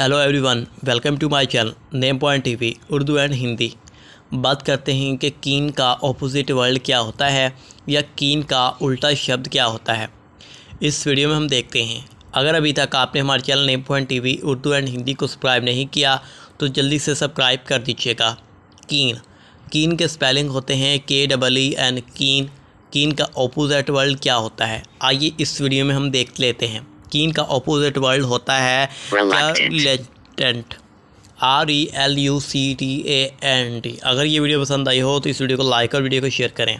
hello everyone welcome to my channel name point TV Urdu and Hindi बात करते हैं कि कीन का ऑपोजिट वर्ल्ड क्या होता है या कीन का उल्टा शब्द क्या होता है इस वीडियो में हम देखते हैं अगर अभी तक आपने हमारे channel name point TV Urdu and Hindi को सब्सक्राइब नहीं किया तो जल्दी से सब्सक्राइब कर दीजिएगा कीन कीन के स्पेलिंग होते हैं के डबल ई एंड कीन कीन का ऑपोजिट वर्ल्ड क्या होता है आइए इस वीडियो में हम देख लेते हैं कीन का ऑपोजिट वर्ड होता है reluctant R E L U C T A N T अगर ये वीडियो पसंद आई हो तो इस वीडियो को लाइक और वीडियो को शेयर करें